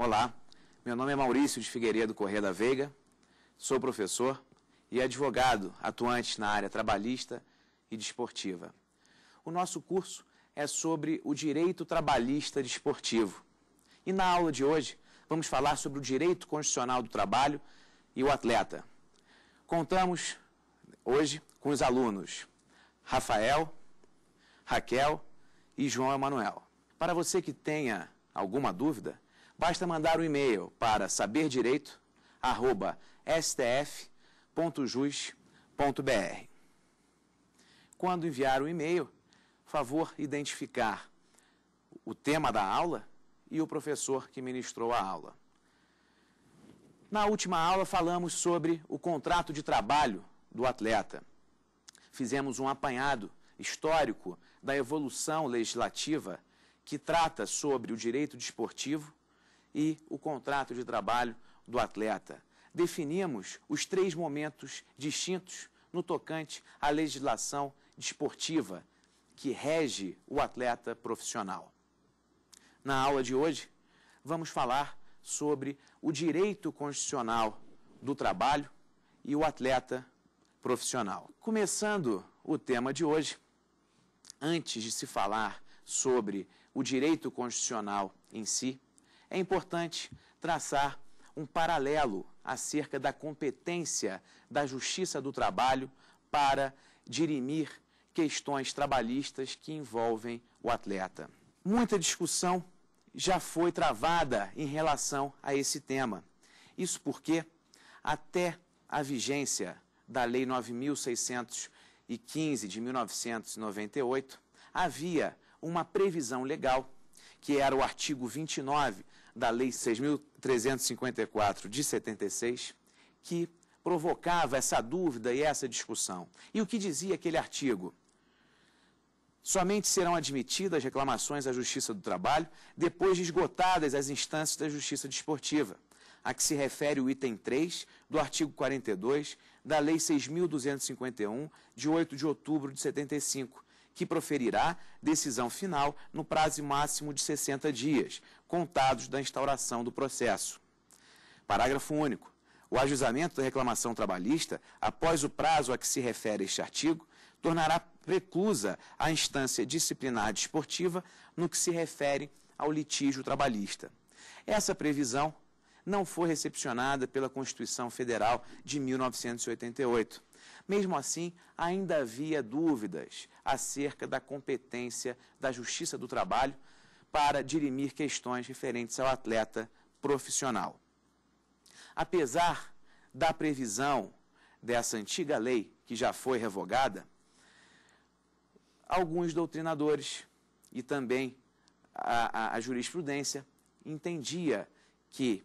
Olá, meu nome é Maurício de Figueiredo Corrêa da Veiga, sou professor e advogado atuante na área trabalhista e desportiva. O nosso curso é sobre o direito trabalhista desportivo. E na aula de hoje vamos falar sobre o direito constitucional do trabalho e o atleta. Contamos hoje com os alunos Rafael, Raquel e João Emanuel. Para você que tenha alguma dúvida, Basta mandar um e-mail para saberdireito@stf.jus.br. Quando enviar o um e-mail, favor identificar o tema da aula e o professor que ministrou a aula. Na última aula falamos sobre o contrato de trabalho do atleta. Fizemos um apanhado histórico da evolução legislativa que trata sobre o direito desportivo e o contrato de trabalho do atleta. Definimos os três momentos distintos no tocante à legislação desportiva que rege o atleta profissional. Na aula de hoje, vamos falar sobre o direito constitucional do trabalho e o atleta profissional. Começando o tema de hoje, antes de se falar sobre o direito constitucional em si, é importante traçar um paralelo acerca da competência da Justiça do Trabalho para dirimir questões trabalhistas que envolvem o atleta. Muita discussão já foi travada em relação a esse tema. Isso porque, até a vigência da Lei 9615 de 1998, havia uma previsão legal, que era o artigo 29 da Lei 6.354 de 76, que provocava essa dúvida e essa discussão. E o que dizia aquele artigo? Somente serão admitidas reclamações à Justiça do Trabalho depois de esgotadas as instâncias da Justiça Desportiva, a que se refere o item 3 do artigo 42 da Lei 6.251, de 8 de outubro de 75, que proferirá decisão final no prazo máximo de 60 dias, contados da instauração do processo. Parágrafo único. O ajuizamento da reclamação trabalhista, após o prazo a que se refere este artigo, tornará preclusa a instância disciplinar desportiva no que se refere ao litígio trabalhista. Essa previsão não foi recepcionada pela Constituição Federal de 1988. Mesmo assim, ainda havia dúvidas acerca da competência da Justiça do Trabalho para dirimir questões referentes ao atleta profissional. Apesar da previsão dessa antiga lei, que já foi revogada, alguns doutrinadores e também a, a, a, jurisprudência entendia que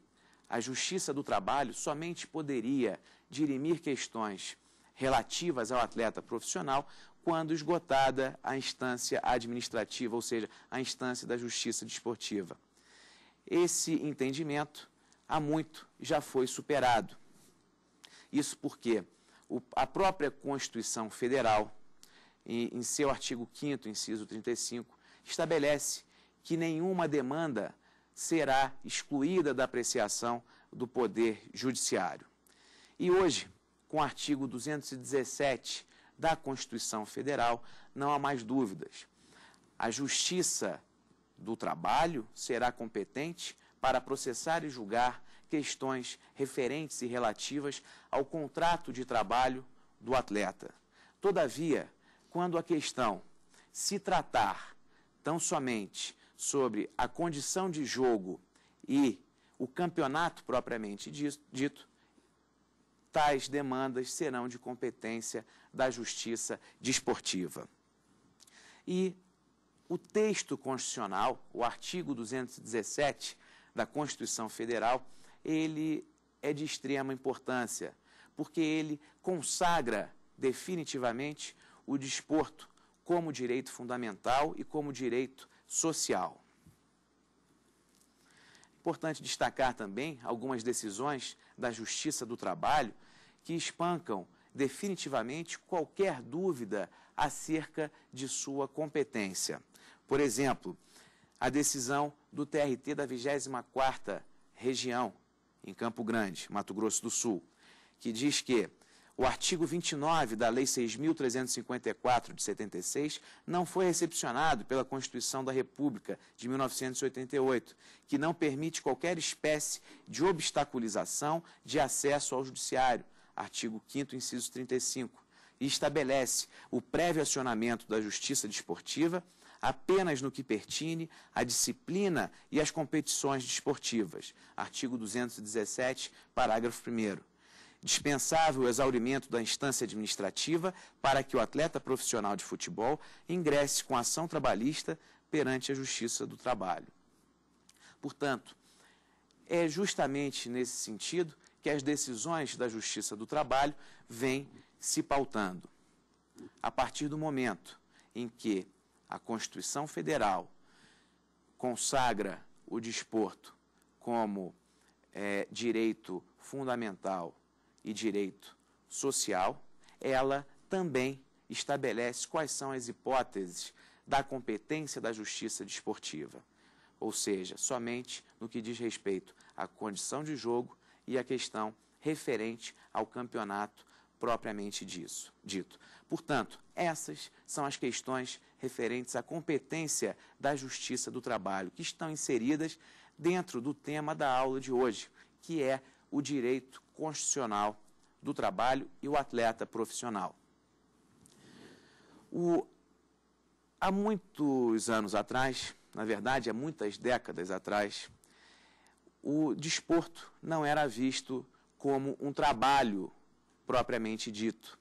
a justiça do trabalho somente poderia dirimir questões relativas ao atleta profissional quando esgotada a instância administrativa, ou seja, a instância da justiça desportiva. Esse entendimento há muito já foi superado. Isso porque a própria Constituição Federal, em seu artigo 5º, inciso 35, estabelece que nenhuma demanda será excluída da apreciação do Poder Judiciário. E hoje, com o artigo 217 da Constituição Federal, não há mais dúvidas. A Justiça do Trabalho será competente para processar e julgar questões referentes e relativas ao contrato de trabalho do atleta. Todavia, quando a questão se tratar tão somente sobre a condição de jogo e o campeonato propriamente dito, tais demandas serão de competência da Justiça Desportiva. E o texto constitucional, o artigo 217 da Constituição Federal, ele é de extrema importância, porque ele consagra definitivamente o desporto como direito fundamental e como direito social. Importante destacar também algumas decisões da Justiça do Trabalho que espancam definitivamente qualquer dúvida acerca de sua competência. Por exemplo, a decisão do TRT da 24ª Região, em Campo Grande, Mato Grosso do Sul, que diz que o artigo 29 da Lei 6.354 de 76 não foi recepcionado pela Constituição da República de 1988, que não permite qualquer espécie de obstaculização de acesso ao Judiciário. Artigo 5, inciso 35. E estabelece o prévio acionamento da Justiça Desportiva apenas no que pertine à disciplina e às competições desportivas. Artigo 217, parágrafo 1 dispensável o exaurimento da instância administrativa para que o atleta profissional de futebol ingresse com ação trabalhista perante a Justiça do Trabalho. Portanto, é justamente nesse sentido que as decisões da Justiça do Trabalho vêm se pautando. A partir do momento em que a Constituição Federal consagra o desporto como é, direito fundamental e direito social, ela também estabelece quais são as hipóteses da competência da justiça desportiva, ou seja, somente no que diz respeito à condição de jogo e à questão referente ao campeonato propriamente disso, dito. Portanto, essas são as questões referentes à competência da Justiça do Trabalho, que estão inseridas dentro do tema da aula de hoje, que é o direito constitucional do trabalho e o atleta profissional. O, há muitos anos atrás, na verdade, há muitas décadas atrás, o desporto não era visto como um trabalho propriamente dito.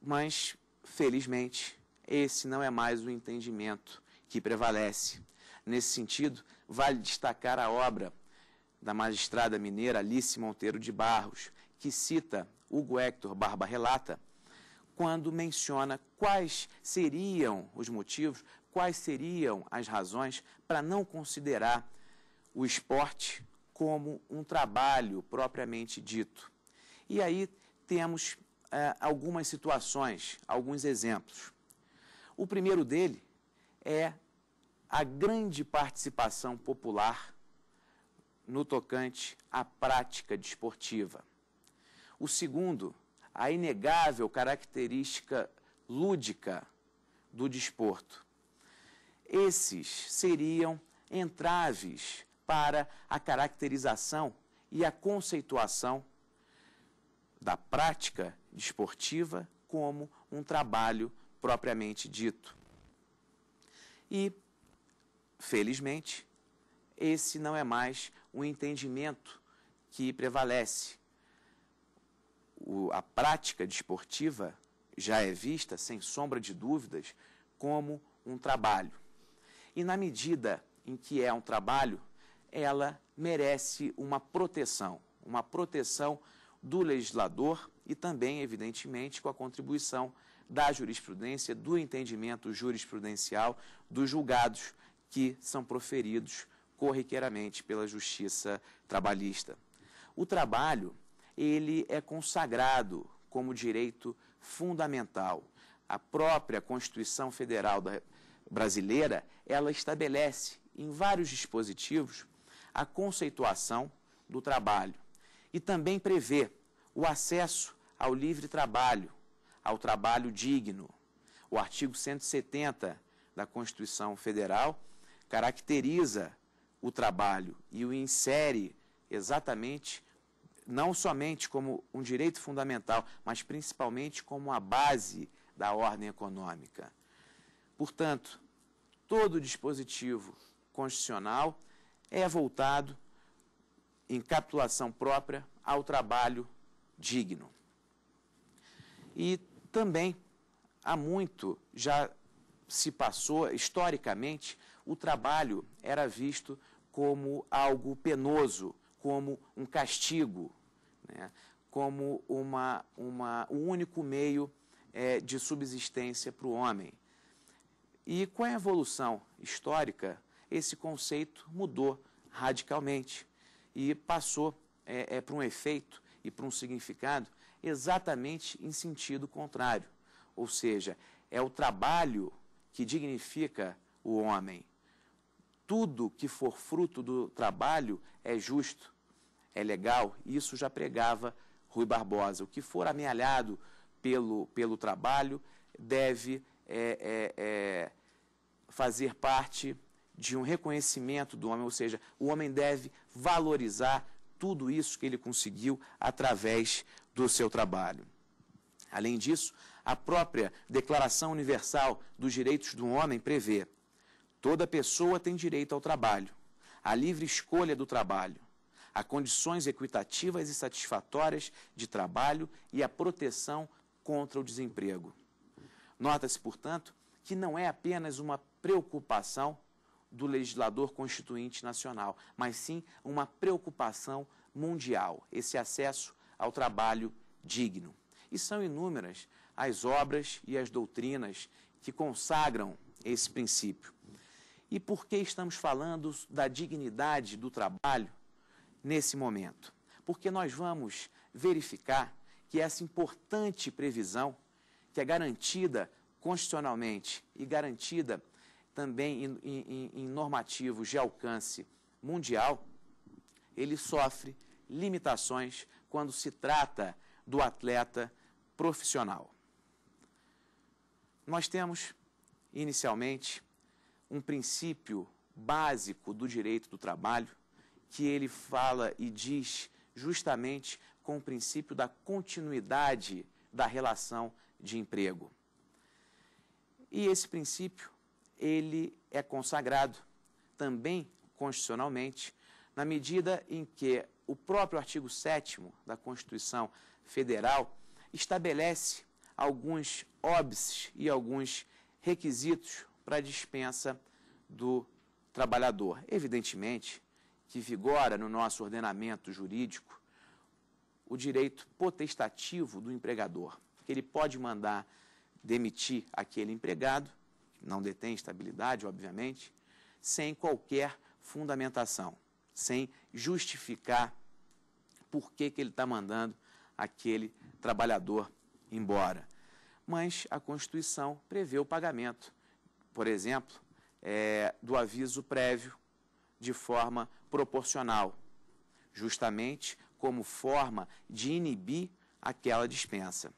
Mas, felizmente, esse não é mais o entendimento que prevalece. Nesse sentido, vale destacar a obra da magistrada mineira Alice Monteiro de Barros, que cita Hugo Hector Barba Relata, quando menciona quais seriam os motivos, quais seriam as razões para não considerar o esporte como um trabalho propriamente dito. E aí temos é, algumas situações, alguns exemplos. O primeiro dele é a grande participação popular no tocante à prática desportiva. O segundo, a inegável característica lúdica do desporto. Esses seriam entraves para a caracterização e a conceituação da prática desportiva como um trabalho propriamente dito. E, felizmente, esse não é mais o entendimento que prevalece. O, a prática desportiva já é vista, sem sombra de dúvidas, como um trabalho. E na medida em que é um trabalho, ela merece uma proteção, uma proteção do legislador e também, evidentemente, com a contribuição da jurisprudência, do entendimento jurisprudencial dos julgados que são proferidos corriqueiramente pela justiça trabalhista. O trabalho, ele é consagrado como direito fundamental. A própria Constituição Federal brasileira, ela estabelece em vários dispositivos a conceituação do trabalho e também prevê o acesso ao livre trabalho, ao trabalho digno. O artigo 170 da Constituição Federal caracteriza o trabalho e o insere exatamente, não somente como um direito fundamental, mas principalmente como a base da ordem econômica. Portanto, todo dispositivo constitucional é voltado, em capitulação própria, ao trabalho digno. E também há muito já se passou, historicamente, o trabalho era visto como algo penoso, como um castigo, né? como uma, uma, o único meio é, de subsistência para o homem. E com a evolução histórica, esse conceito mudou radicalmente e passou é, é, para um efeito e para um significado exatamente em sentido contrário. Ou seja, é o trabalho que dignifica o homem, tudo que for fruto do trabalho é justo, é legal. Isso já pregava Rui Barbosa. O que for amealhado pelo, pelo trabalho deve é, é, é, fazer parte de um reconhecimento do homem, ou seja, o homem deve valorizar tudo isso que ele conseguiu através do seu trabalho. Além disso, a própria Declaração Universal dos Direitos do Homem prevê Toda pessoa tem direito ao trabalho, à livre escolha do trabalho, a condições equitativas e satisfatórias de trabalho e à proteção contra o desemprego. Nota-se, portanto, que não é apenas uma preocupação do legislador constituinte nacional, mas sim uma preocupação mundial, esse acesso ao trabalho digno. E são inúmeras as obras e as doutrinas que consagram esse princípio e por que estamos falando da dignidade do trabalho nesse momento? Porque nós vamos verificar que essa importante previsão, que é garantida constitucionalmente e garantida também em, em, em normativos de alcance mundial, ele sofre limitações quando se trata do atleta profissional. Nós temos, inicialmente, um princípio básico do direito do trabalho, que ele fala e diz justamente com o princípio da continuidade da relação de emprego. E esse princípio, ele é consagrado também constitucionalmente, na medida em que o próprio artigo 7 da Constituição Federal estabelece alguns óbices e alguns requisitos para a dispensa do trabalhador. Evidentemente que vigora no nosso ordenamento jurídico o direito potestativo do empregador, que ele pode mandar demitir aquele empregado, que não detém estabilidade, obviamente, sem qualquer fundamentação, sem justificar por que, que ele está mandando aquele trabalhador embora. Mas a Constituição prevê o pagamento por exemplo, é, do aviso prévio de forma proporcional, justamente como forma de inibir aquela dispensa.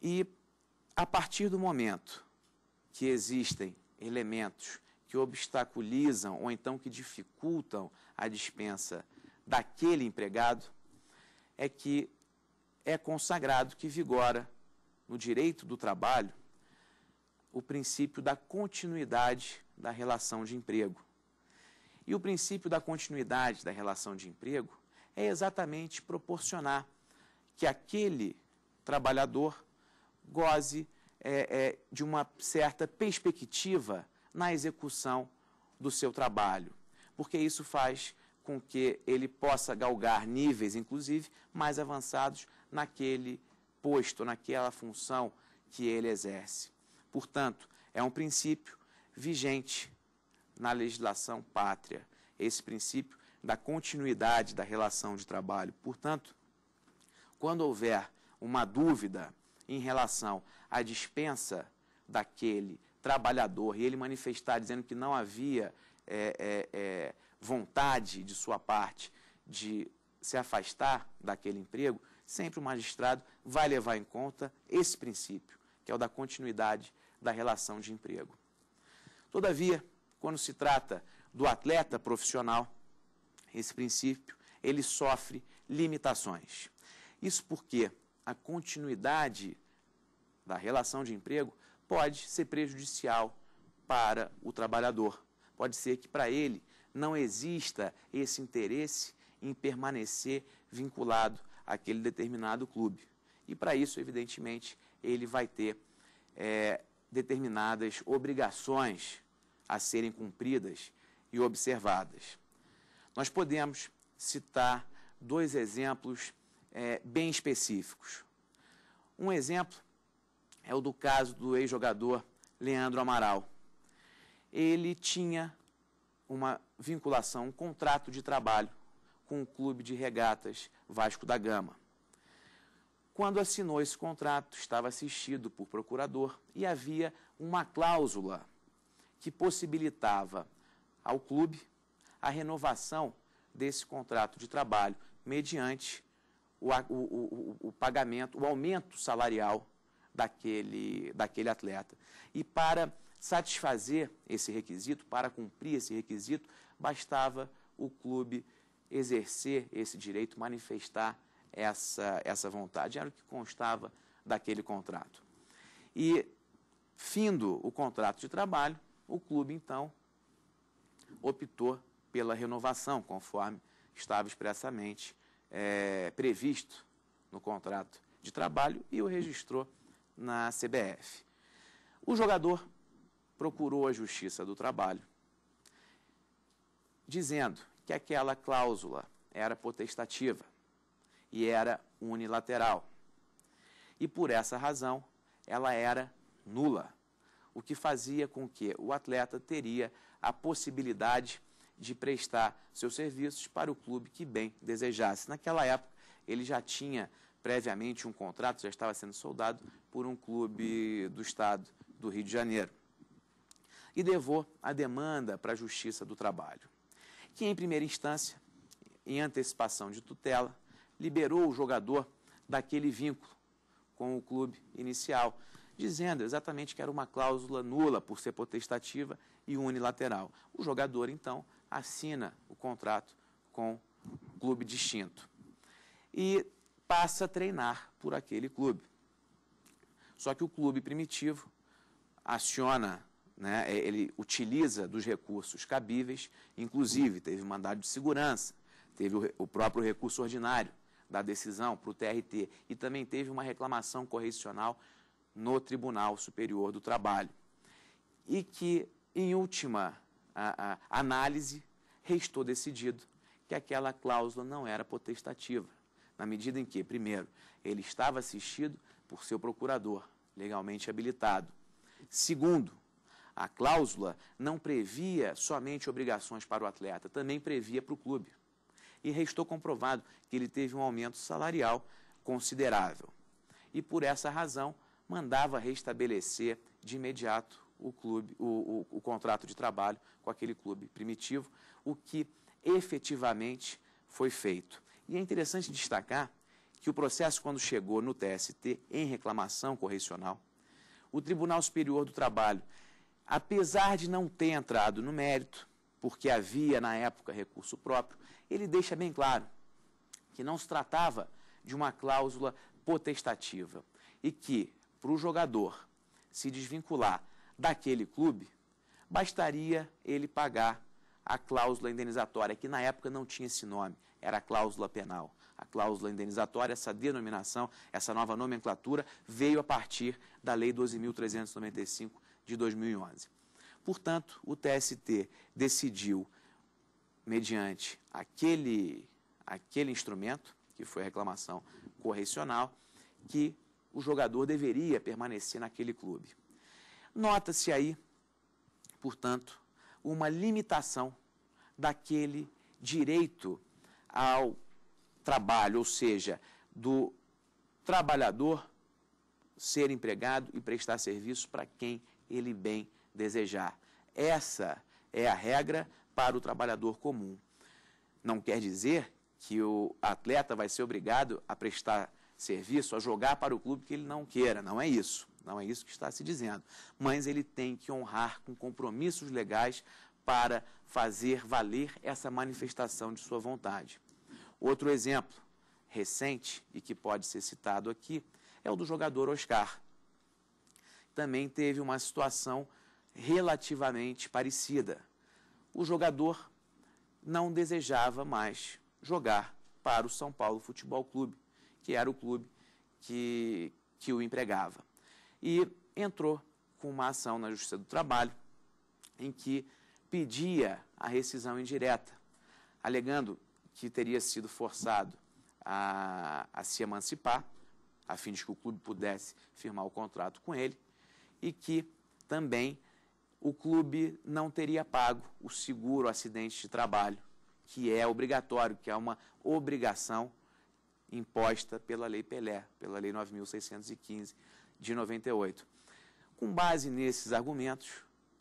E a partir do momento que existem elementos que obstaculizam ou então que dificultam a dispensa daquele empregado, é que é consagrado que vigora no direito do trabalho o princípio da continuidade da relação de emprego. E o princípio da continuidade da relação de emprego é exatamente proporcionar que aquele trabalhador goze é, é, de uma certa perspectiva na execução do seu trabalho, porque isso faz com que ele possa galgar níveis, inclusive, mais avançados naquele posto, naquela função que ele exerce. Portanto, é um princípio vigente na legislação pátria, esse princípio da continuidade da relação de trabalho. Portanto, quando houver uma dúvida em relação à dispensa daquele trabalhador e ele manifestar dizendo que não havia é, é, é, vontade de sua parte de se afastar daquele emprego, sempre o magistrado vai levar em conta esse princípio, que é o da continuidade da relação de emprego. Todavia, quando se trata do atleta profissional, esse princípio ele sofre limitações. Isso porque a continuidade da relação de emprego pode ser prejudicial para o trabalhador. Pode ser que para ele não exista esse interesse em permanecer vinculado àquele determinado clube. E para isso, evidentemente, ele vai ter é, determinadas obrigações a serem cumpridas e observadas. Nós podemos citar dois exemplos é, bem específicos. Um exemplo é o do caso do ex-jogador Leandro Amaral. Ele tinha uma vinculação, um contrato de trabalho com o clube de regatas Vasco da Gama. Quando assinou esse contrato, estava assistido por procurador e havia uma cláusula que possibilitava ao clube a renovação desse contrato de trabalho mediante o, o, o, o pagamento, o aumento salarial daquele, daquele atleta. E para satisfazer esse requisito, para cumprir esse requisito, bastava o clube exercer esse direito, manifestar essa, essa vontade. Era o que constava daquele contrato. E, findo o contrato de trabalho, o clube, então, optou pela renovação, conforme estava expressamente é, previsto no contrato de trabalho e o registrou na CBF. O jogador procurou a Justiça do Trabalho, dizendo que aquela cláusula era potestativa e era unilateral. E por essa razão, ela era nula, o que fazia com que o atleta teria a possibilidade de prestar seus serviços para o clube que bem desejasse. Naquela época, ele já tinha previamente um contrato, já estava sendo soldado por um clube do estado do Rio de Janeiro. E levou a demanda para a Justiça do Trabalho, que em primeira instância, em antecipação de tutela, liberou o jogador daquele vínculo com o clube inicial, dizendo exatamente que era uma cláusula nula por ser potestativa e unilateral. O jogador, então, assina o contrato com o clube distinto e passa a treinar por aquele clube. Só que o clube primitivo aciona, né, é, ele utiliza dos recursos cabíveis, inclusive teve mandado de segurança, teve o, o próprio recurso ordinário da decisão para o TRT e também teve uma reclamação correcional no Tribunal Superior do Trabalho. E que, em última a, a análise, restou decidido que aquela cláusula não era potestativa, na medida em que, primeiro, ele estava assistido por seu procurador, legalmente habilitado. Segundo, a cláusula não previa somente obrigações para o atleta, também previa para o clube e restou comprovado que ele teve um aumento salarial considerável. E por essa razão, mandava restabelecer de imediato o clube, o, o, o contrato de trabalho com aquele clube primitivo, o que efetivamente foi feito. E é interessante destacar que o processo, quando chegou no TST em reclamação correcional, o Tribunal Superior do Trabalho, apesar de não ter entrado no mérito, porque havia na época recurso próprio, ele deixa bem claro que não se tratava de uma cláusula potestativa e que, para o jogador se desvincular daquele clube, bastaria ele pagar a cláusula indenizatória, que na época não tinha esse nome, era a cláusula penal. A cláusula indenizatória, essa denominação, essa nova nomenclatura, veio a partir da Lei 12.395 de 2011. Portanto, o TST decidiu, mediante aquele, aquele instrumento, que foi a reclamação correcional, que o jogador deveria permanecer naquele clube. Nota-se aí, portanto, uma limitação daquele direito ao trabalho, ou seja, do trabalhador ser empregado e prestar serviço para quem ele bem desejar. Essa é a regra para o trabalhador comum. Não quer dizer que o atleta vai ser obrigado a prestar serviço, a jogar para o clube que ele não queira. Não é isso. Não é isso que está se dizendo. Mas ele tem que honrar com compromissos legais para fazer valer essa manifestação de sua vontade. Outro exemplo recente e que pode ser citado aqui é o do jogador Oscar. Também teve uma situação relativamente parecida. O jogador não desejava mais jogar para o São Paulo Futebol Clube, que era o clube que, que o empregava. E entrou com uma ação na Justiça do Trabalho em que pedia a rescisão indireta, alegando que teria sido forçado a, a se emancipar, a fim de que o clube pudesse firmar o contrato com ele, e que também o clube não teria pago o seguro acidente de trabalho, que é obrigatório, que é uma obrigação imposta pela Lei Pelé, pela Lei 9615 de 98. Com base nesses argumentos,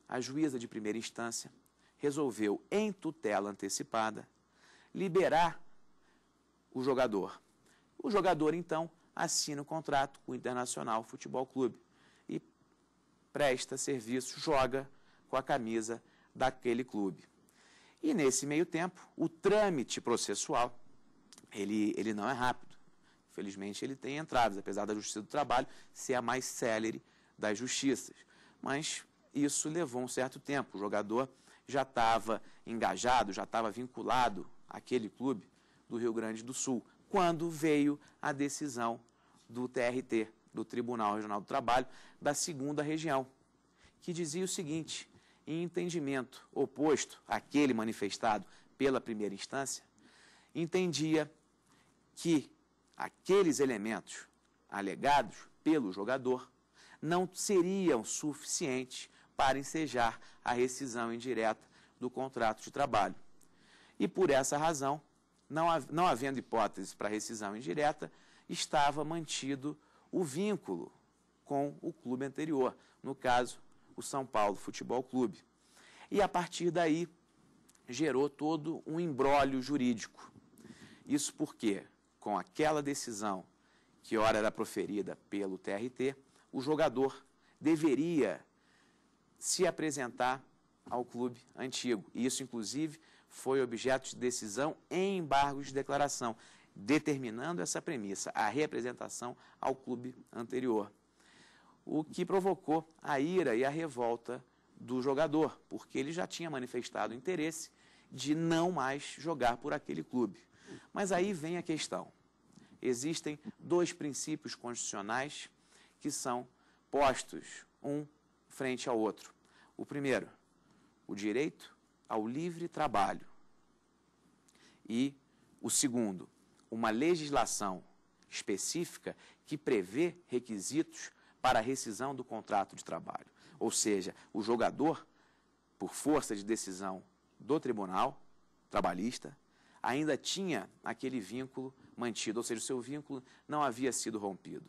a juíza de primeira instância resolveu, em tutela antecipada, liberar o jogador. O jogador, então, assina o contrato com o Internacional Futebol Clube presta serviço, joga com a camisa daquele clube. E nesse meio tempo, o trâmite processual, ele, ele não é rápido. Infelizmente, ele tem entraves, apesar da Justiça do Trabalho ser a mais célere das justiças. Mas isso levou um certo tempo. O jogador já estava engajado, já estava vinculado àquele clube do Rio Grande do Sul, quando veio a decisão do TRT, do Tribunal Regional do Trabalho da segunda região, que dizia o seguinte: em entendimento oposto àquele manifestado pela primeira instância, entendia que aqueles elementos alegados pelo jogador não seriam suficientes para ensejar a rescisão indireta do contrato de trabalho. E por essa razão, não, havendo hipótese para rescisão indireta, estava mantido o vínculo com o clube anterior, no caso, o São Paulo Futebol Clube. E a partir daí gerou todo um embrólio jurídico. Isso porque, com aquela decisão que ora era proferida pelo TRT, o jogador deveria se apresentar ao clube antigo. isso, inclusive, foi objeto de decisão em embargos de declaração determinando essa premissa, a representação ao clube anterior. O que provocou a ira e a revolta do jogador, porque ele já tinha manifestado interesse de não mais jogar por aquele clube. Mas aí vem a questão. Existem dois princípios constitucionais que são postos um frente ao outro. O primeiro, o direito ao livre trabalho. E o segundo, uma legislação específica que prevê requisitos para a rescisão do contrato de trabalho. Ou seja, o jogador, por força de decisão do tribunal trabalhista, ainda tinha aquele vínculo mantido, ou seja, o seu vínculo não havia sido rompido.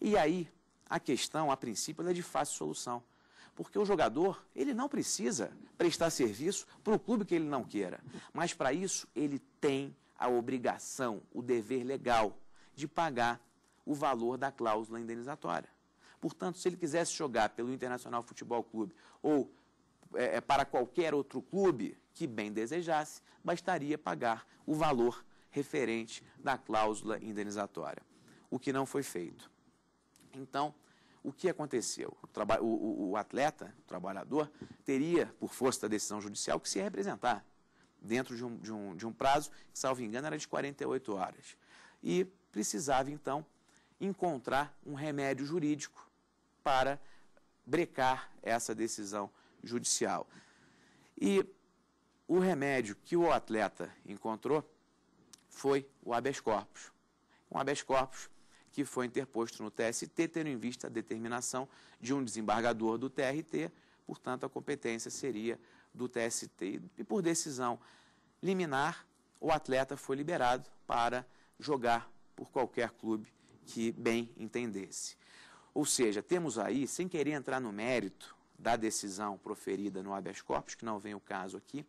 E aí, a questão, a princípio, é de fácil solução, porque o jogador, ele não precisa prestar serviço para o clube que ele não queira, mas para isso ele tem a obrigação, o dever legal de pagar o valor da cláusula indenizatória. Portanto, se ele quisesse jogar pelo Internacional Futebol Clube ou é, é, para qualquer outro clube que bem desejasse, bastaria pagar o valor referente da cláusula indenizatória, o que não foi feito. Então, o que aconteceu? O, o, o atleta, o trabalhador, teria, por força da decisão judicial, que se representar dentro de um, de um, de um prazo, que, salvo engano, era de 48 horas. E precisava, então, encontrar um remédio jurídico para brecar essa decisão judicial. E o remédio que o atleta encontrou foi o habeas corpus. Um habeas corpus que foi interposto no TST, tendo em vista a determinação de um desembargador do TRT, portanto, a competência seria do TST e por decisão liminar, o atleta foi liberado para jogar por qualquer clube que bem entendesse. Ou seja, temos aí, sem querer entrar no mérito da decisão proferida no habeas corpus, que não vem o caso aqui,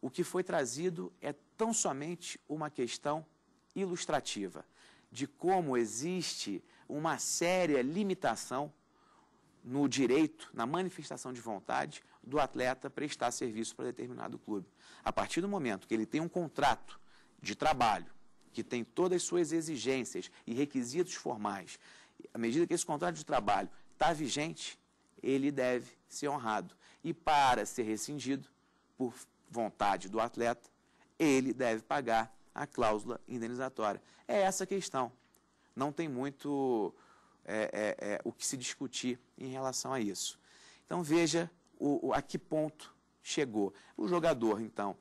o que foi trazido é tão somente uma questão ilustrativa de como existe uma séria limitação no direito, na manifestação de vontade, do atleta prestar serviço para determinado clube. A partir do momento que ele tem um contrato de trabalho, que tem todas as suas exigências e requisitos formais, à medida que esse contrato de trabalho está vigente, ele deve ser honrado. E para ser rescindido, por vontade do atleta, ele deve pagar a cláusula indenizatória. É essa a questão. Não tem muito é, é, é, o que se discutir em relação a isso. Então veja o, o, a que ponto chegou. O jogador, então,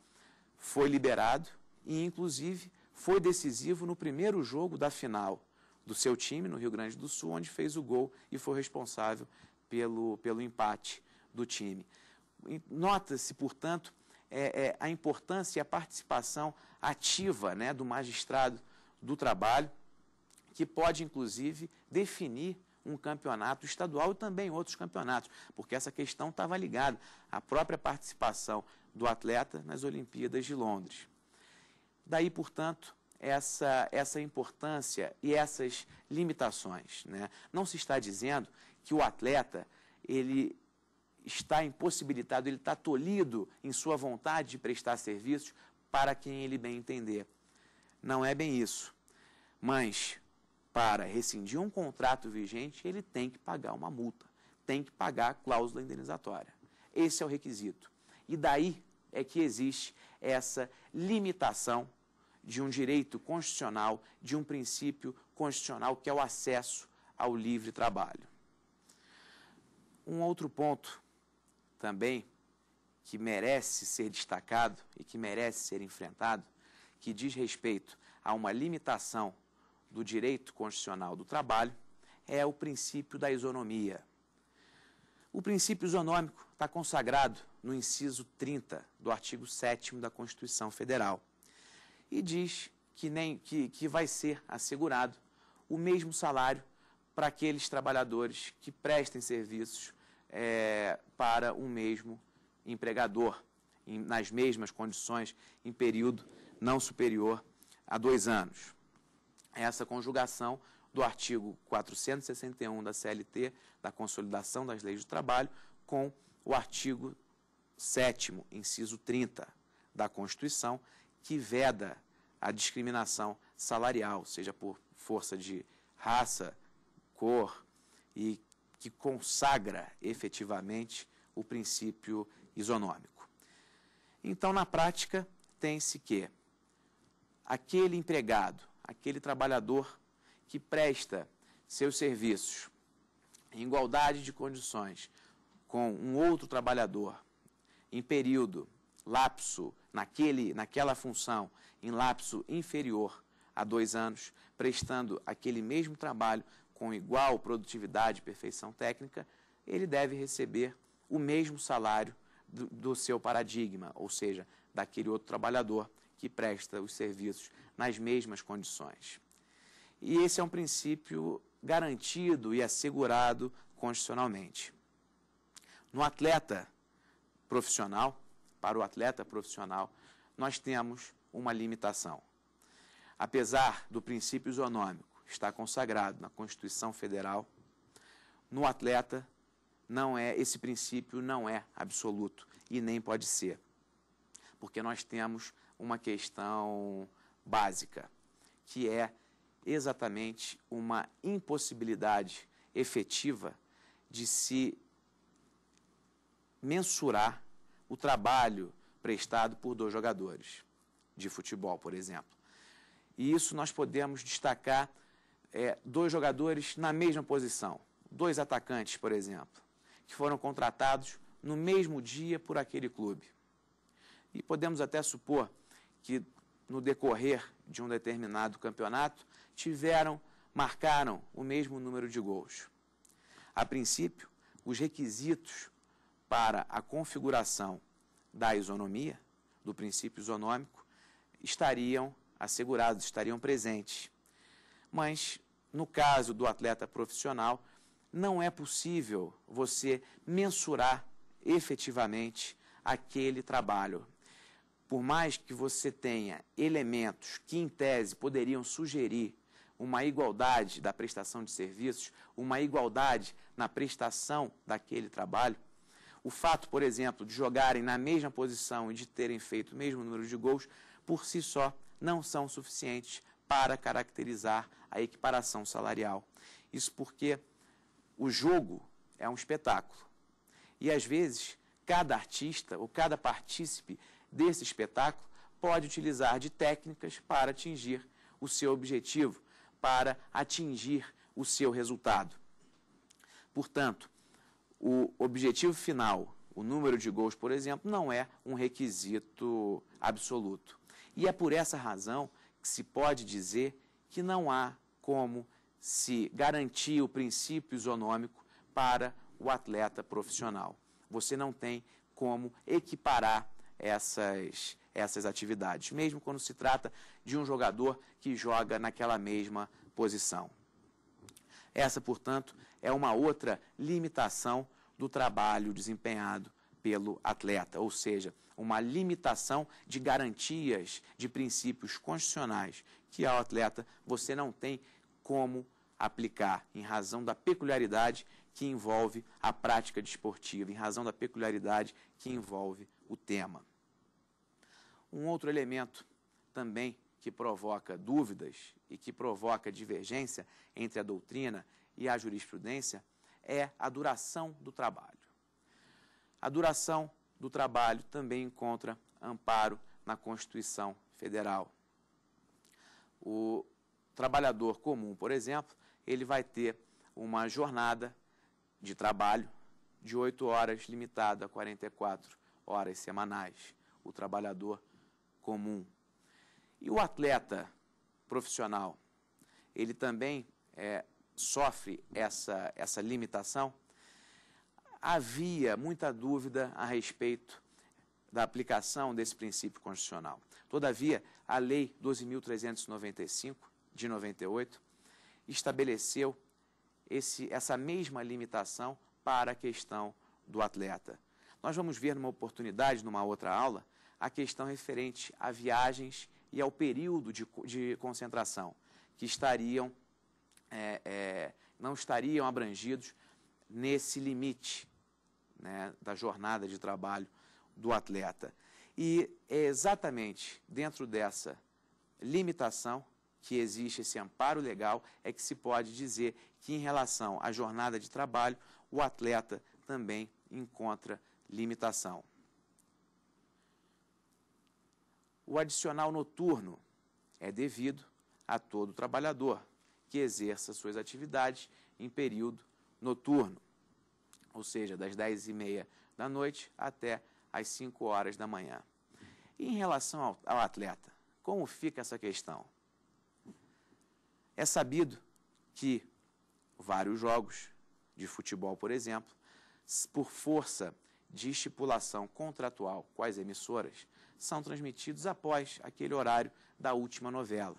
foi liberado e, inclusive, foi decisivo no primeiro jogo da final do seu time, no Rio Grande do Sul, onde fez o gol e foi responsável pelo, pelo empate do time. Nota-se, portanto, é, é, a importância e a participação ativa né, do magistrado do trabalho, que pode, inclusive, definir um campeonato estadual e também outros campeonatos, porque essa questão estava ligada à própria participação do atleta nas Olimpíadas de Londres. Daí, portanto, essa, essa importância e essas limitações. Né? Não se está dizendo que o atleta ele está impossibilitado, ele está tolhido em sua vontade de prestar serviços para quem ele bem entender. Não é bem isso. Mas para rescindir um contrato vigente, ele tem que pagar uma multa, tem que pagar a cláusula indenizatória. Esse é o requisito. E daí é que existe essa limitação de um direito constitucional, de um princípio constitucional que é o acesso ao livre trabalho. Um outro ponto também que merece ser destacado e que merece ser enfrentado, que diz respeito a uma limitação do direito constitucional do trabalho é o princípio da isonomia. O princípio isonômico está consagrado no inciso 30 do artigo 7 da Constituição Federal e diz que, nem, que, que vai ser assegurado o mesmo salário para aqueles trabalhadores que prestem serviços é, para um mesmo empregador, em, nas mesmas condições, em período não superior a dois anos essa conjugação do artigo 461 da CLT, da Consolidação das Leis do Trabalho, com o artigo 7, inciso 30 da Constituição, que veda a discriminação salarial, seja por força de raça, cor, e que consagra efetivamente o princípio isonômico. Então, na prática, tem-se que aquele empregado aquele trabalhador que presta seus serviços em igualdade de condições com um outro trabalhador em período, lapso, naquele, naquela função, em lapso inferior a dois anos, prestando aquele mesmo trabalho com igual produtividade e perfeição técnica, ele deve receber o mesmo salário do, do seu paradigma, ou seja, daquele outro trabalhador que presta os serviços nas mesmas condições. E esse é um princípio garantido e assegurado constitucionalmente. No atleta profissional, para o atleta profissional, nós temos uma limitação. Apesar do princípio isonômico estar consagrado na Constituição Federal, no atleta não é esse princípio não é absoluto e nem pode ser. Porque nós temos uma questão básica, que é exatamente uma impossibilidade efetiva de se mensurar o trabalho prestado por dois jogadores de futebol, por exemplo. E isso nós podemos destacar é, dois jogadores na mesma posição, dois atacantes, por exemplo, que foram contratados no mesmo dia por aquele clube. E podemos até supor que no decorrer de um determinado campeonato tiveram, marcaram o mesmo número de gols. A princípio, os requisitos para a configuração da isonomia, do princípio isonômico, estariam assegurados, estariam presentes. Mas, no caso do atleta profissional, não é possível você mensurar efetivamente aquele trabalho por mais que você tenha elementos que, em tese, poderiam sugerir uma igualdade da prestação de serviços, uma igualdade na prestação daquele trabalho, o fato, por exemplo, de jogarem na mesma posição e de terem feito o mesmo número de gols, por si só, não são suficientes para caracterizar a equiparação salarial. Isso porque o jogo é um espetáculo. E às vezes, cada artista ou cada partícipe desse espetáculo pode utilizar de técnicas para atingir o seu objetivo, para atingir o seu resultado. Portanto, o objetivo final, o número de gols, por exemplo, não é um requisito absoluto. E é por essa razão que se pode dizer que não há como se garantir o princípio isonômico para o atleta profissional. Você não tem como equiparar essas, essas atividades, mesmo quando se trata de um jogador que joga naquela mesma posição. Essa, portanto, é uma outra limitação do trabalho desempenhado pelo atleta, ou seja, uma limitação de garantias, de princípios constitucionais que ao atleta você não tem como aplicar, em razão da peculiaridade que envolve a prática desportiva, em razão da peculiaridade que envolve o tema. Um outro elemento também que provoca dúvidas e que provoca divergência entre a doutrina e a jurisprudência é a duração do trabalho. A duração do trabalho também encontra amparo na Constituição Federal. O trabalhador comum, por exemplo, ele vai ter uma jornada de trabalho de 8 horas limitada a 44 horas semanais, é o trabalhador comum. E o atleta profissional, ele também é, sofre essa, essa limitação? Havia muita dúvida a respeito da aplicação desse princípio constitucional. Todavia, a Lei 12.395, de 98, estabeleceu esse, essa mesma limitação para a questão do atleta. Nós vamos ver numa oportunidade, numa outra aula, a questão referente a viagens e ao período de, de concentração, que estariam, é, é, não estariam abrangidos nesse limite né, da jornada de trabalho do atleta. E é exatamente dentro dessa limitação que existe esse amparo legal é que se pode dizer que, em relação à jornada de trabalho, o atleta também encontra limitação. O adicional noturno é devido a todo trabalhador que exerça suas atividades em período noturno, ou seja, das 10h30 da noite até as 5 horas da manhã. E em relação ao, ao atleta, como fica essa questão? É sabido que vários jogos de futebol, por exemplo, por força de estipulação contratual com as emissoras são transmitidos após aquele horário da última novela,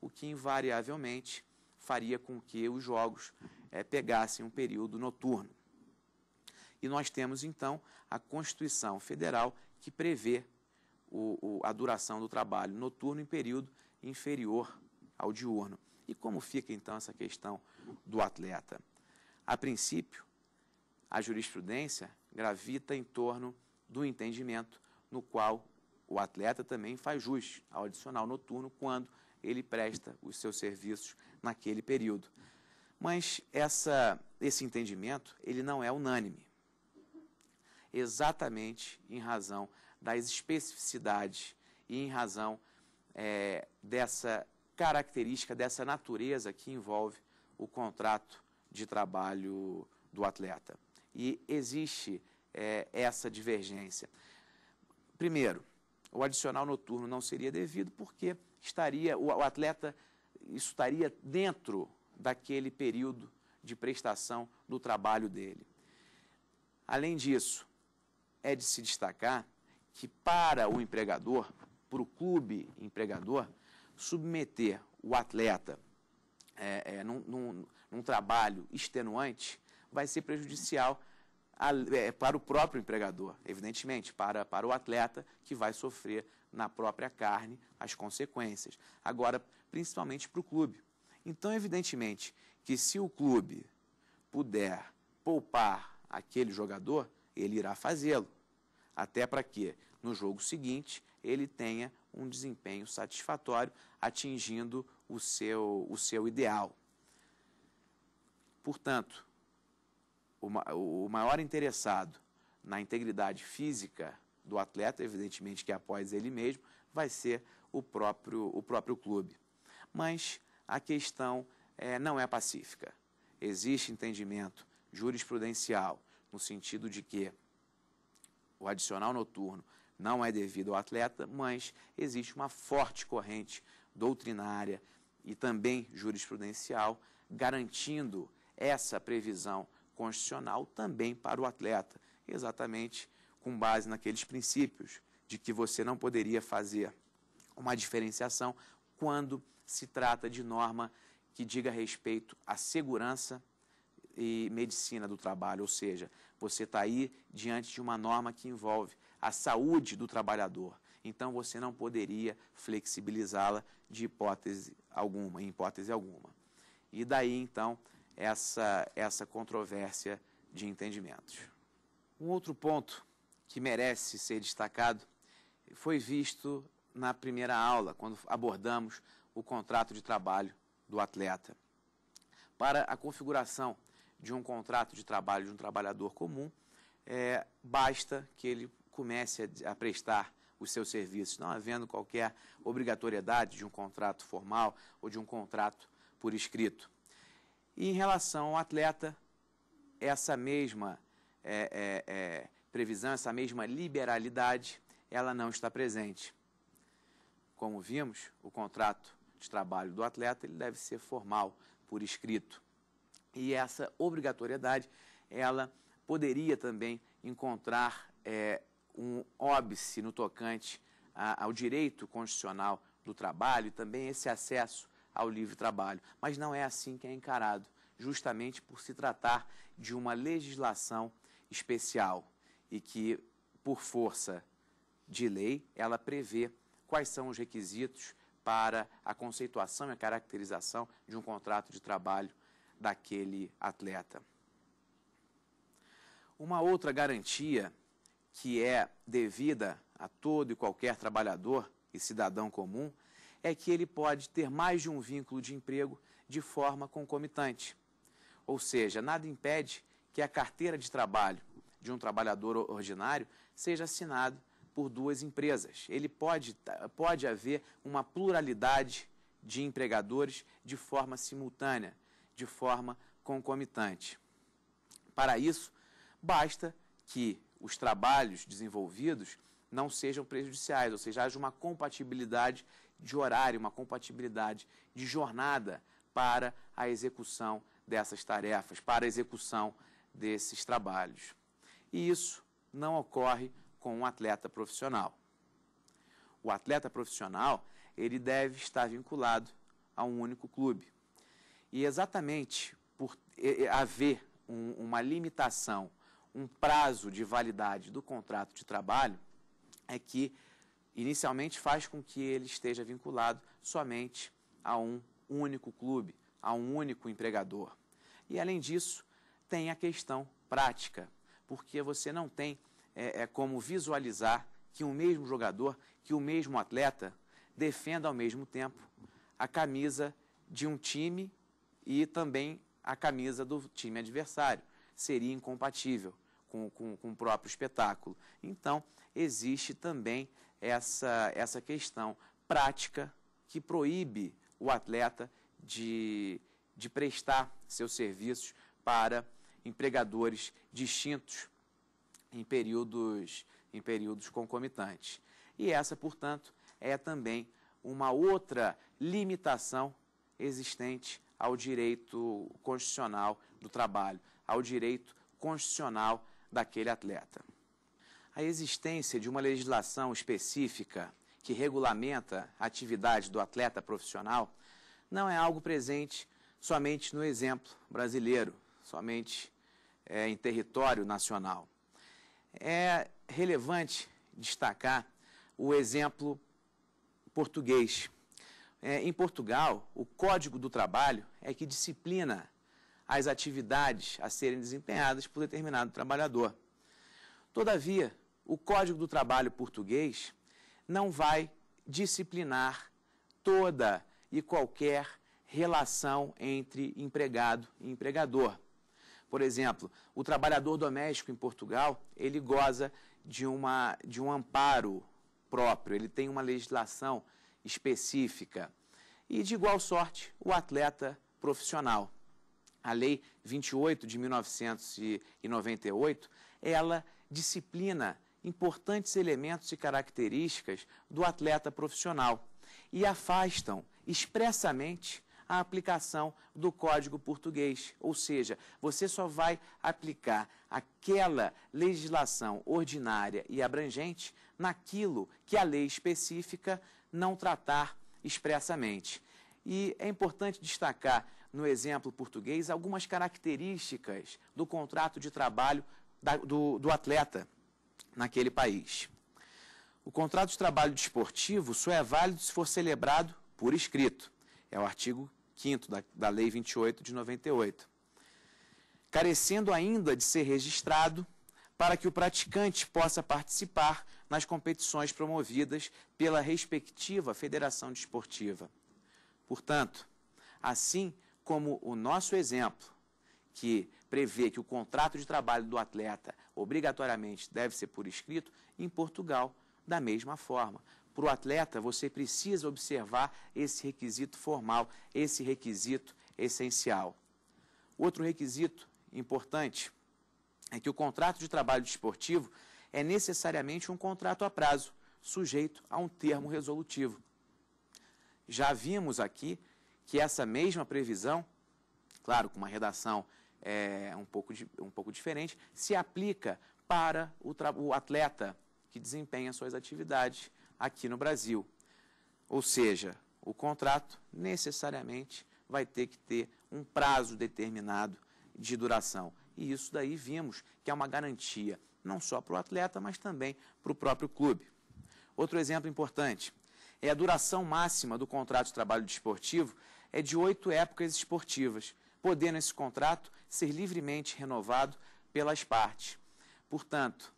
o que invariavelmente faria com que os jogos é, pegassem um período noturno. E nós temos então a Constituição Federal que prevê o, o, a duração do trabalho noturno em período inferior ao diurno. E como fica então essa questão do atleta? A princípio, a jurisprudência gravita em torno do entendimento no qual o atleta também faz jus ao adicional noturno quando ele presta os seus serviços naquele período. Mas essa, esse entendimento ele não é unânime, exatamente em razão das especificidades e em razão é, dessa característica, dessa natureza que envolve o contrato de trabalho do atleta e existe é, essa divergência. Primeiro, o adicional noturno não seria devido porque estaria o, o atleta isso estaria dentro daquele período de prestação do trabalho dele. Além disso, é de se destacar que para o empregador, para o clube empregador, submeter o atleta é, é, num, num, num trabalho extenuante vai ser prejudicial a, é, eh, para o próprio empregador, evidentemente, para, para o atleta que vai sofrer na própria carne as consequências. Agora, principalmente para o clube. Então, evidentemente, que se o clube puder poupar aquele jogador, ele irá fazê-lo. Até para que, no jogo seguinte, ele tenha um desempenho satisfatório, atingindo o seu, o seu ideal. Portanto, o, o maior interessado na integridade física do atleta, evidentemente que após ele mesmo, vai ser o próprio, o próprio clube. Mas a questão é, não é pacífica. Existe entendimento jurisprudencial no sentido de que o adicional noturno não é devido ao atleta, mas existe uma forte corrente doutrinária e também jurisprudencial garantindo essa previsão constitucional também para o atleta, exatamente com base naqueles princípios de que você não poderia fazer uma diferenciação quando se trata de norma que diga respeito à segurança e medicina do trabalho, ou seja, você está aí diante de uma norma que envolve a saúde do trabalhador. Então você não poderia flexibilizá-la de hipótese alguma, em hipótese alguma. E daí então essa, essa controvérsia de entendimentos. Um outro ponto que merece ser destacado foi visto na primeira aula, quando abordamos o contrato de trabalho do atleta. Para a configuração de um contrato de trabalho de um trabalhador comum, é, basta que ele comece a, a prestar os seus serviços, não havendo qualquer obrigatoriedade de um contrato formal ou de um contrato por escrito. E em relação ao atleta, essa mesma é, é, é, previsão, essa mesma liberalidade, ela não está presente. Como vimos, o contrato de trabalho do atleta ele deve ser formal, por escrito. E essa obrigatoriedade, ela poderia também encontrar é, um óbice no tocante a, ao direito constitucional do trabalho e também esse acesso ao livre trabalho. Mas não é assim que é encarado, justamente por se tratar de uma legislação especial e que, por força de lei, ela prevê quais são os requisitos para a conceituação e a caracterização de um contrato de trabalho daquele atleta. Uma outra garantia que é devida a todo e qualquer trabalhador e cidadão comum é que ele pode ter mais de um vínculo de emprego de forma concomitante. Ou seja, nada impede que a carteira de trabalho de um trabalhador ordinário seja assinado por duas empresas. Ele pode, pode haver uma pluralidade de empregadores de forma simultânea, de forma concomitante. Para isso, basta que os trabalhos desenvolvidos não sejam prejudiciais, ou seja, haja uma compatibilidade de horário, uma compatibilidade de jornada para a execução dessas tarefas, para a execução desses trabalhos. E isso não ocorre com um atleta profissional. O atleta profissional, ele deve estar vinculado a um único clube. E exatamente por haver um, uma limitação, um prazo de validade do contrato de trabalho, é que inicialmente faz com que ele esteja vinculado somente a um único clube, a um único empregador. E além disso, tem a questão prática, porque você não tem é, é como visualizar que o mesmo jogador, que o mesmo atleta defenda ao mesmo tempo a camisa de um time e também a camisa do time adversário. Seria incompatível com, com, com o próprio espetáculo. Então, existe também essa, essa questão prática que proíbe o atleta de, de prestar seus serviços para empregadores distintos em períodos, em períodos concomitantes. E essa, portanto, é também uma outra limitação existente ao direito constitucional do trabalho, ao direito constitucional daquele atleta. A existência de uma legislação específica que regulamenta a atividade do atleta profissional não é algo presente somente no exemplo brasileiro, somente é, em território nacional. É relevante destacar o exemplo português. É, em Portugal, o Código do Trabalho é que disciplina as atividades a serem desempenhadas por determinado trabalhador. Todavia, o Código do Trabalho português não vai disciplinar toda e qualquer relação entre empregado e empregador. Por exemplo, o trabalhador doméstico em Portugal, ele goza de, uma, de um amparo próprio, ele tem uma legislação específica. E de igual sorte, o atleta profissional. A Lei 28 de 1998, ela disciplina importantes elementos e características do atleta profissional e afastam expressamente a aplicação do código português. Ou seja, você só vai aplicar aquela legislação ordinária e abrangente naquilo que a lei específica não tratar expressamente. E é importante destacar, no exemplo português, algumas características do contrato de trabalho da, do, do atleta naquele país. O contrato de trabalho desportivo só é válido se for celebrado por escrito. É o artigo 5 da, da Lei 28 de 98. Carecendo ainda de ser registrado para que o praticante possa participar nas competições promovidas pela respectiva federação desportiva. Portanto, assim como o nosso exemplo, que prevê que o contrato de trabalho do atleta obrigatoriamente deve ser por escrito, em Portugal, da mesma forma. Para o atleta, você precisa observar esse requisito formal, esse requisito essencial. Outro requisito importante é que o contrato de trabalho desportivo é necessariamente um contrato a prazo, sujeito a um termo resolutivo. Já vimos aqui que essa mesma previsão, claro, com uma redação é um pouco, um pouco diferente, se aplica para o, o atleta que desempenha suas atividades aqui no Brasil. Ou seja, o contrato necessariamente vai ter que ter um prazo determinado de duração. E isso daí vimos que é uma garantia não só para o atleta, mas também para o próprio clube. Outro exemplo importante é a duração máxima do contrato de trabalho desportivo é de oito épocas esportivas, podendo esse contrato ser livremente renovado pelas partes. Portanto,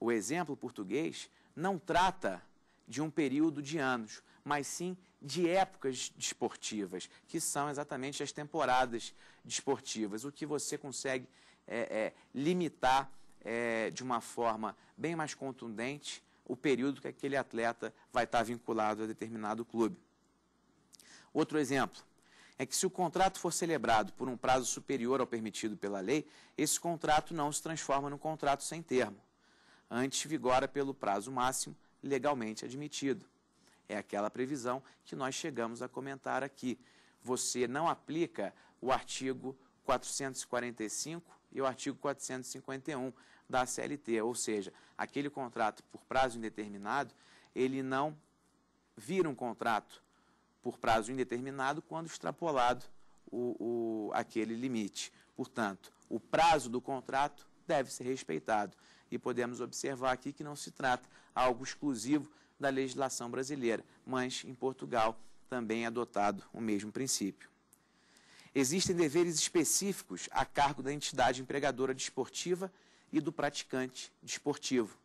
o exemplo português não trata de um período de anos, mas sim de épocas desportivas, que são exatamente as temporadas desportivas, o que você consegue é, é, limitar é, de uma forma bem mais contundente o período que aquele atleta vai estar vinculado a determinado clube. Outro exemplo, é que se o contrato for celebrado por um prazo superior ao permitido pela lei, esse contrato não se transforma num contrato sem termo. Antes vigora pelo prazo máximo legalmente admitido. É aquela previsão que nós chegamos a comentar aqui. Você não aplica o artigo 445 e o artigo 451 da CLT, ou seja, aquele contrato por prazo indeterminado, ele não vira um contrato por prazo indeterminado quando extrapolado o, o, aquele limite. Portanto, o prazo do contrato deve ser respeitado. E podemos observar aqui que não se trata algo exclusivo da legislação brasileira, mas em Portugal também é adotado o mesmo princípio. Existem deveres específicos a cargo da entidade empregadora desportiva e do praticante desportivo.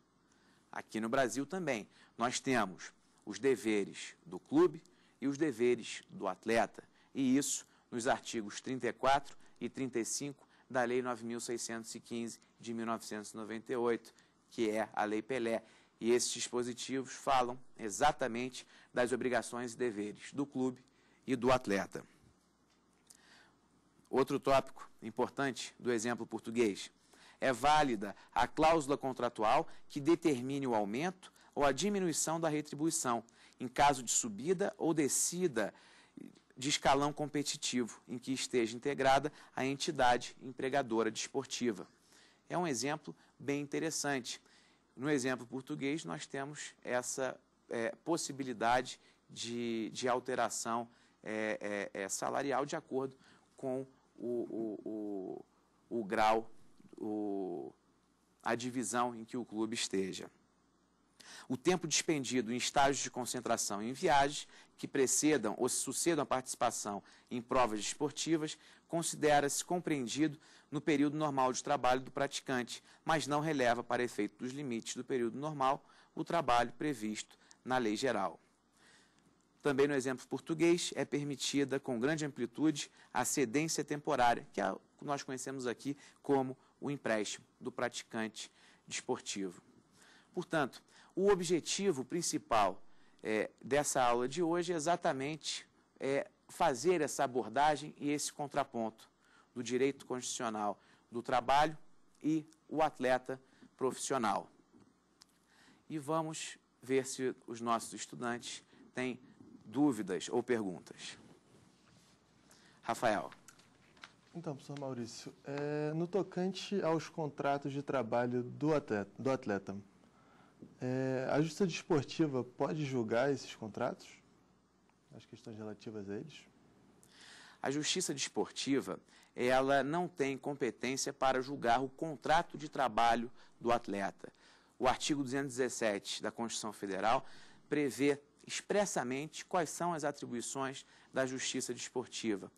Aqui no Brasil também nós temos os deveres do clube, e os deveres do atleta, e isso nos artigos 34 e 35 da Lei 9.615 de 1998, que é a Lei Pelé. E esses dispositivos falam exatamente das obrigações e deveres do clube e do atleta. Outro tópico importante do exemplo português. É válida a cláusula contratual que determine o aumento ou a diminuição da retribuição, em caso de subida ou descida de escalão competitivo em que esteja integrada a entidade empregadora desportiva. De é um exemplo bem interessante. No exemplo português, nós temos essa é, possibilidade de, de alteração é, é, é salarial de acordo com o, o, o, o grau, a divisão em que o clube esteja o tempo dispendido em estágios de concentração e em viagens que precedam ou sucedam a participação em provas esportivas considera-se compreendido no período normal de trabalho do praticante, mas não releva para efeito dos limites do período normal o trabalho previsto na lei geral. Também no exemplo português é permitida com grande amplitude a cedência temporária, que é nós conhecemos aqui como o empréstimo do praticante desportivo. Portanto, o objetivo principal é, dessa aula de hoje é exatamente é, fazer essa abordagem e esse contraponto do direito constitucional do trabalho e o atleta profissional. E vamos ver se os nossos estudantes têm dúvidas ou perguntas. Rafael. Então, professor Maurício, é, no tocante aos contratos de trabalho do atleta, do atleta é, a justiça desportiva pode julgar esses contratos? As questões relativas a eles? A justiça desportiva, ela não tem competência para julgar o contrato de trabalho do atleta. O artigo 217 da Constituição Federal prevê expressamente quais são as atribuições da justiça desportiva,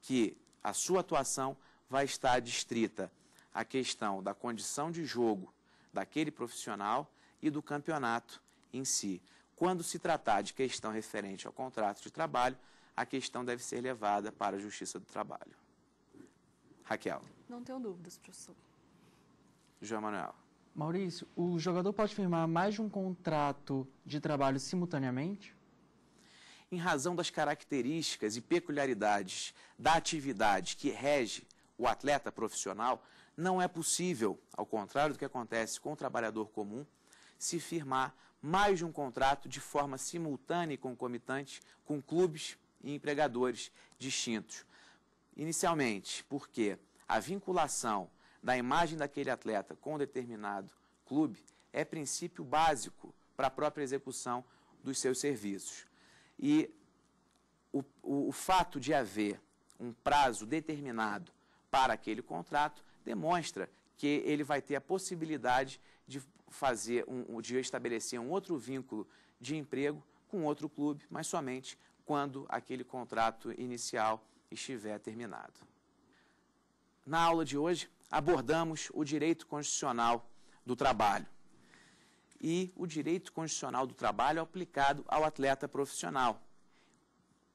que a sua atuação vai estar distrita à questão da condição de jogo daquele profissional e do campeonato em si. Quando se tratar de questão referente ao contrato de trabalho, a questão deve ser levada para a Justiça do Trabalho. Raquel. Não tenho dúvidas, professor. João Manuel. Maurício, o jogador pode firmar mais de um contrato de trabalho simultaneamente? Em razão das características e peculiaridades da atividade que rege o atleta profissional, não é possível, ao contrário do que acontece com o trabalhador comum, se firmar mais de um contrato de forma simultânea e concomitante com clubes e empregadores distintos. Inicialmente, porque a vinculação da imagem daquele atleta com um determinado clube é princípio básico para a própria execução dos seus serviços. E o, o, o fato de haver um prazo determinado para aquele contrato demonstra que ele vai ter a possibilidade de fazer um, de estabelecer um outro vínculo de emprego com outro clube, mas somente quando aquele contrato inicial estiver terminado. Na aula de hoje, abordamos o direito constitucional do trabalho. E o direito constitucional do trabalho é aplicado ao atleta profissional.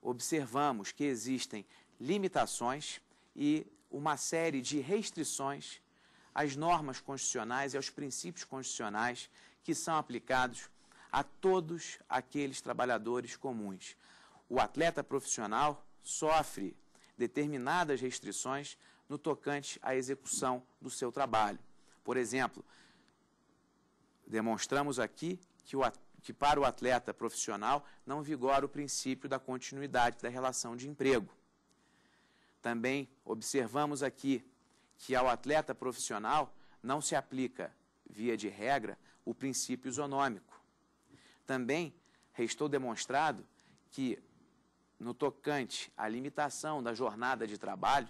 Observamos que existem limitações e uma série de restrições às normas constitucionais e aos princípios constitucionais que são aplicados a todos aqueles trabalhadores comuns. O atleta profissional sofre determinadas restrições no tocante à execução do seu trabalho. Por exemplo, demonstramos aqui que, o, que para o atleta profissional não vigora o princípio da continuidade da relação de emprego. Também observamos aqui que ao atleta profissional não se aplica, via de regra, o princípio isonômico. Também restou demonstrado que, no tocante à limitação da jornada de trabalho,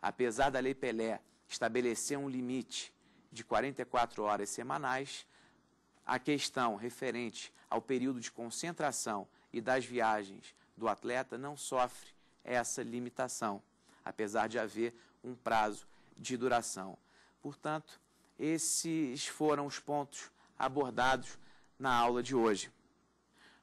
apesar da Lei Pelé estabelecer um limite de 44 horas semanais, a questão referente ao período de concentração e das viagens do atleta não sofre essa limitação, apesar de haver um prazo de duração. Portanto, esses foram os pontos abordados na aula de hoje.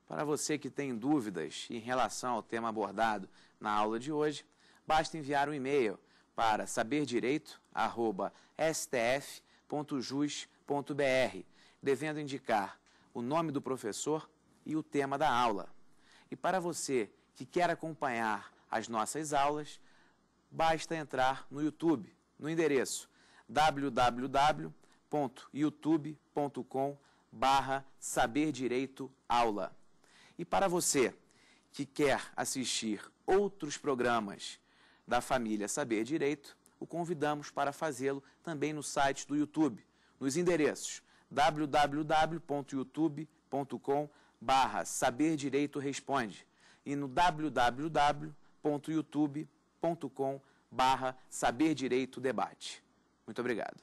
Para você que tem dúvidas em relação ao tema abordado na aula de hoje, basta enviar um e-mail para saberdireito@stf.jus.br, devendo indicar o nome do professor e o tema da aula. E para você que quer acompanhar as nossas aulas, basta entrar no YouTube no endereço www.youtube.com barra Saber Direito Aula. E para você que quer assistir outros programas da família Saber Direito, o convidamos para fazê-lo também no site do YouTube, nos endereços www.youtube.com barra Saber Direito Responde e no www.youtube.com barra Saber Direito Debate. Muito obrigado.